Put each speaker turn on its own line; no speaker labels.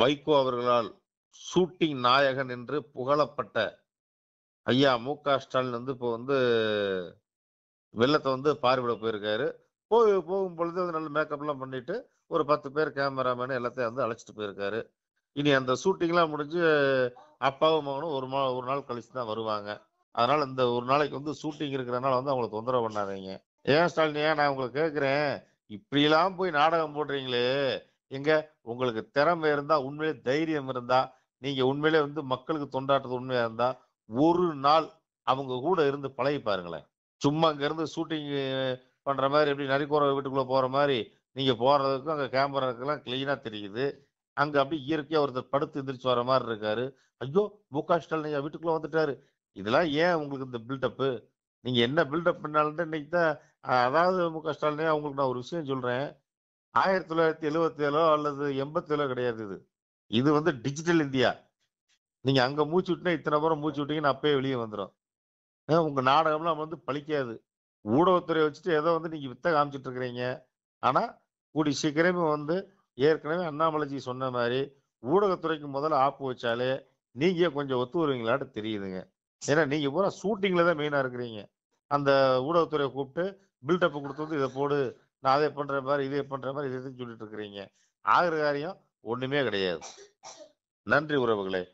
வைகோ அவர்களால் ஷூட்டிங் நாயகன் என்று புகழப்பட்ட ஐயா மு க ஸ்டாலின் வந்து இப்போ வந்து வெள்ளத்தை வந்து பார்வையிட போயிருக்காரு போய் போகும் பொழுது அது நல்ல மேக்கப்லாம் பண்ணிட்டு ஒரு பத்து பேர் கேமராமேனு எல்லாத்தையும் வந்து அழைச்சிட்டு போயிருக்காரு இனி அந்த ஷூட்டிங்லாம் முடிஞ்சு அப்பாவும் மகனும் ஒரு மா ஒரு நாள் கழிச்சு தான் வருவாங்க அதனால இந்த ஒரு நாளைக்கு வந்து ஷூட்டிங் இருக்கிறதுனால வந்து அவங்களை தொந்தரவு பண்ணாதீங்க ஏன் ஸ்டாலின் ஏன் நான் உங்களை கேட்குறேன் இப்படிலாம் போய் நாடகம் போடுறீங்களே எங்க உங்களுக்கு திறமை இருந்தா உண்மையிலே தைரியம் இருந்தா நீங்க உண்மையிலே வந்து மக்களுக்கு தொண்டாட்டுறது உண்மையா இருந்தா ஒரு நாள் அவங்க கூட இருந்து பழகி பாருங்களேன் சும்மா அங்க இருந்து ஷூட்டிங் பண்ற மாதிரி எப்படி நரிக்கோர வீட்டுக்குள்ள போற மாதிரி நீங்க போறதுக்கும் அங்க கேமரா இருக்கலாம் கிளீனா தெரியுது அங்க அப்படியே இயற்கையா ஒருத்தர் படுத்து எந்திரிச்சு வர மாதிரி இருக்காரு ஐயோ மு க ஸ்டாலின் வீட்டுக்குள்ள வந்துட்டாரு இதெல்லாம் ஏன் உங்களுக்கு இந்த பில்டப்பு நீங்க என்ன பில்டப் பண்ணாலும் இன்னைக்கு தான் அதாவது மு க ஸ்டாலினே அவங்களுக்கு நான் ஒரு விஷயம் சொல்றேன் ஆயிரத்தி தொள்ளாயிரத்தி எழுபத்தி ஏழோ அல்லது எண்பத்தி ஏழோ கிடையாது இது இது வந்து டிஜிட்டல் இந்தியா நீங்க அங்க மூச்சு விட்டுனா இத்தனை பேரும் மூச்சு விட்டீங்கன்னு அப்பயே வெளியே வந்துடும் உங்க நாடகம்லாம் வந்து பழிக்காது ஊடகத்துறை வச்சுட்டு ஏதோ வந்து நீங்க வித்த காமிச்சிட்டு இருக்கிறீங்க ஆனா கூடி சீக்கிரமே வந்து ஏற்கனவே அண்ணாமலைஜி சொன்ன மாதிரி ஊடகத்துறைக்கு முதல்ல ஆப்பு வச்சாலே நீங்க கொஞ்சம் ஒத்து வருவீங்களாட்டு தெரியுதுங்க ஏன்னா நீங்க பூரா ஷூட்டிங்ல தான் மெயினா இருக்கிறீங்க அந்த ஊடகத்துறையை கூப்பிட்டு பில்டப் கொடுத்து வந்து இதை போடு நான் அதை பண்ற மாதிரி இதை பண்ற மாதிரி இதுன்னு சொல்லிட்டு இருக்கிறீங்க ஆகிற காரியம் ஒண்ணுமே கிடையாது நன்றி உறவுகளே